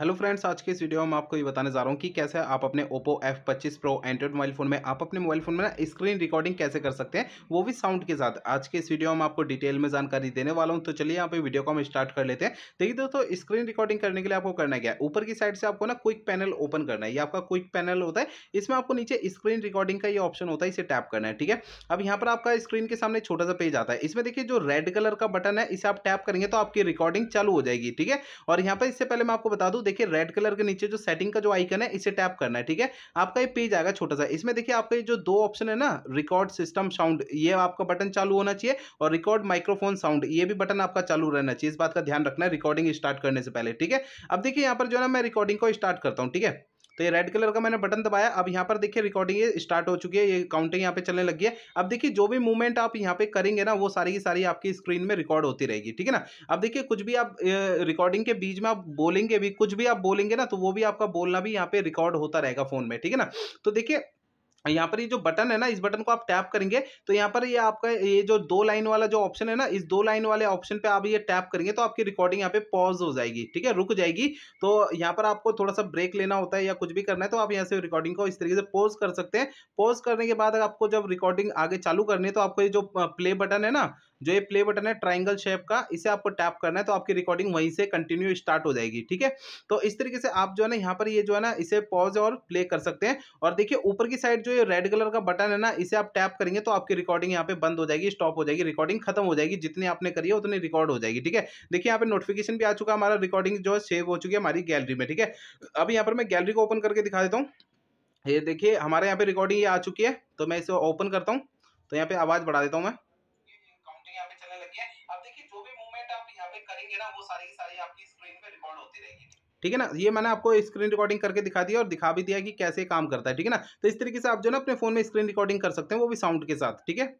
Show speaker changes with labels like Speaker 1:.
Speaker 1: hello friends आज के इस वीडियो में आपको ये बताने जा रहा हूँ कि कैसे आप अपने ओप्पो पच्चीस प्रो एंड्रॉइड मोबाइल फ़ोन में आप अपने मोबाइल फ़ोन में ना स्क्रीन रिकॉर्डिंग कैसे कर सकते हैं वो भी साउंड के साथ आज के इस वीडियो में आपको डिटेल में जानकारी देने वाला हूँ तो चलिए यहाँ पे वीडियो को हम स्टार्ट कर लेते हैं देखिए दोस्तों स्क्रीन रिकॉर्डिंग करने के लिए आपको करना क्या है ऊपर की साइड से आपको ना क्विक पैनल ओपन करना है ये आपका क्विक पैनल होता है इसमें आपको नीचे स्क्रीन रिकॉर्डिंग का ये ऑप्शन होता है इसे टैप करना है ठीक है अब यहाँ पर आपका स्क्रीन के सामने छोटा सा पेज आता है इसमें देखिए जो रेड कलर का बटन है इसे आप टैप करेंगे तो आपकी रिकॉर्डिंग चालू हो जाएगी ठीक है और यहाँ पर इससे पहले मैं आपको बता दूँ देखिए रेड कलर के नीचे जो सेटिंग का जो आइकन है इसे टैप करना है ठीक है आपका ये पेज आएगा छोटा सा इसमें देखिए आपका ये जो दो ऑप्शन है ना रिकॉर्ड सिस्टम साउंड ये आपका बटन चालू होना चाहिए और रिकॉर्ड माइक्रोफोन साउंड ये भी बटन आपका चालू रहना चाहिए इस बात का ध्यान रखना है रिकॉर्डिंग स्टार्ट करने से पहले ठीक है अब देखिए यहाँ पर जो है ना मैं रिकॉर्डिंग को स्टार्ट करता हूँ ठीक है तो ये रेड कलर का मैंने बटन दबाया अब यहाँ पर देखिए रिकॉर्डिंग स्टार्ट हो चुकी है ये काउंटिंग यहाँ पे चलने लगी है अब देखिए जो भी मूवमेंट आप यहाँ पे करेंगे ना वो सारी की सारी आपकी स्क्रीन में रिकॉर्ड होती रहेगी ठीक है ना अब देखिए कुछ भी आप रिकॉर्डिंग के बीच में आप बोलेंगे भी कुछ भी आप बोलेंगे ना तो वो भी आपका बोलना भी यहाँ पे रिकॉर्ड होता रहेगा फोन में ठीक है ना तो देखिए यहाँ पर ये जो बटन है ना इस बटन को आप टैप करेंगे तो यहाँ पर ये आपका ये जो दो लाइन वाला जो ऑप्शन है ना इस दो लाइन वाले ऑप्शन पे आप ये टैप करेंगे तो आपकी रिकॉर्डिंग यहाँ पे पॉज हो जाएगी ठीक है रुक जाएगी तो यहाँ पर आपको थोड़ा सा ब्रेक लेना होता है या कुछ भी करना है तो आप यहाँ से रिकॉर्डिंग को इस तरीके से पॉज कर सकते हैं पॉज करने के बाद आपको जब रिकॉर्डिंग आगे चालू करनी है तो आपको ये जो प्ले बटन है ना जो ये प्ले बटन है ट्राइंगल शेप का इसे आपको टैप करना है तो आपकी रिकॉर्डिंग वहीं से कंटिन्यू स्टार्ट हो जाएगी ठीक है तो इस तरीके से आप जो है ना यहाँ पर ये जो है ना इसे पॉज और प्ले कर सकते हैं और देखिए ऊपर की साइड जो ये रेड कलर का बटन है ना इसे आप टैप करेंगे तो आपकी रिकॉर्डिंग यहाँ पे बंद हो जाएगी स्टॉप हो जाएगी रिकॉर्डिंग खत्म हो जाएगी जितनी आपने करी है उतनी रिकॉर्ड हो जाएगी ठीक है देखिए यहाँ पे नोटिफिकेशन भी आ चुका है हमारा रिकॉर्डिंग जो है सेव हो चुकी है हमारी गैलरी में ठीक है अब यहाँ पर मैं गैलरी को ओपन करके दिखा देता हूँ ये देखिए हमारे यहाँ पे रिकॉर्डिंग ये आ चुकी है तो मैं इसे ओपन करता हूँ तो यहाँ पे आवाज़ बढ़ा देता हूँ मैं भी मूवमेंट आप यहाँ पे करेंगे ना वो सारी की सारी आपकी स्क्रीन पे रिकॉर्ड होती रहेगी ठीक है ना ये मैंने आपको स्क्रीन रिकॉर्डिंग करके दिखा दिया और दिखा भी दिया कि कैसे काम करता है ठीक है ना तो इस तरीके से आप जो ना अपने फोन में स्क्रीन रिकॉर्डिंग कर सकते हैं वो भी साउंड के साथ ठीक है